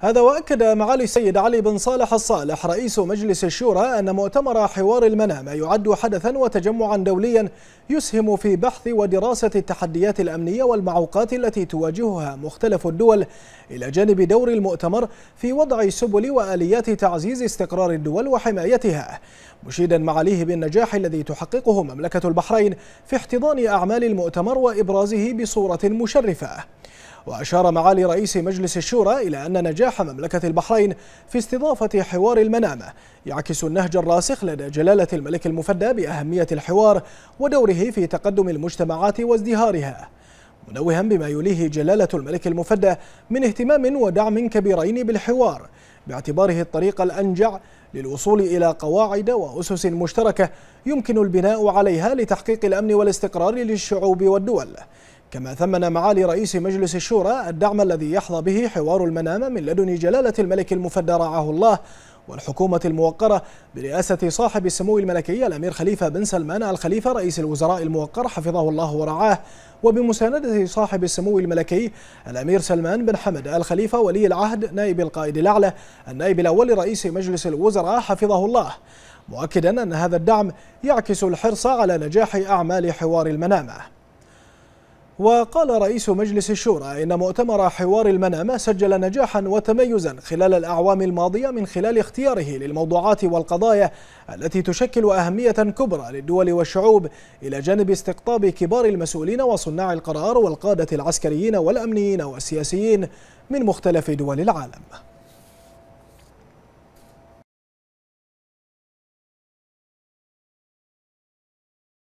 هذا وأكد معالي السيد علي بن صالح الصالح رئيس مجلس الشورى أن مؤتمر حوار المنامة يعد حدثا وتجمعا دوليا يسهم في بحث ودراسة التحديات الأمنية والمعوقات التي تواجهها مختلف الدول إلى جانب دور المؤتمر في وضع سبل وآليات تعزيز استقرار الدول وحمايتها مشيدا معاليه بالنجاح الذي تحققه مملكة البحرين في احتضان أعمال المؤتمر وإبرازه بصورة مشرفة وأشار معالي رئيس مجلس الشورى إلى أن نجاح مملكة البحرين في استضافة حوار المنامة يعكس النهج الراسخ لدى جلالة الملك المفدى بأهمية الحوار ودوره في تقدم المجتمعات وازدهارها منوها بما يليه جلالة الملك المفدى من اهتمام ودعم كبيرين بالحوار باعتباره الطريق الأنجع للوصول إلى قواعد وأسس مشتركة يمكن البناء عليها لتحقيق الأمن والاستقرار للشعوب والدول كما ثمن معالي رئيس مجلس الشورى الدعم الذي يحظى به حوار المنام من لدن جلالة الملك المفدى رعاه الله والحكومة الموقرة برئاسة صاحب السمو الملكي الأمير خليفة بن سلمان الخليفة رئيس الوزراء الموقر حفظه الله ورعاه وبمساندة صاحب السمو الملكي الأمير سلمان بن حمد الخليفة ولي العهد نائب القائد الأعلى النائب الأول لرئيس مجلس الوزراء حفظه الله مؤكدا أن هذا الدعم يعكس الحرص على نجاح أعمال حوار المنامة وقال رئيس مجلس الشورى إن مؤتمر حوار المنامة سجل نجاحا وتميزا خلال الأعوام الماضية من خلال اختياره للموضوعات والقضايا التي تشكل أهمية كبرى للدول والشعوب إلى جانب استقطاب كبار المسؤولين وصناع القرار والقادة العسكريين والأمنيين والسياسيين من مختلف دول العالم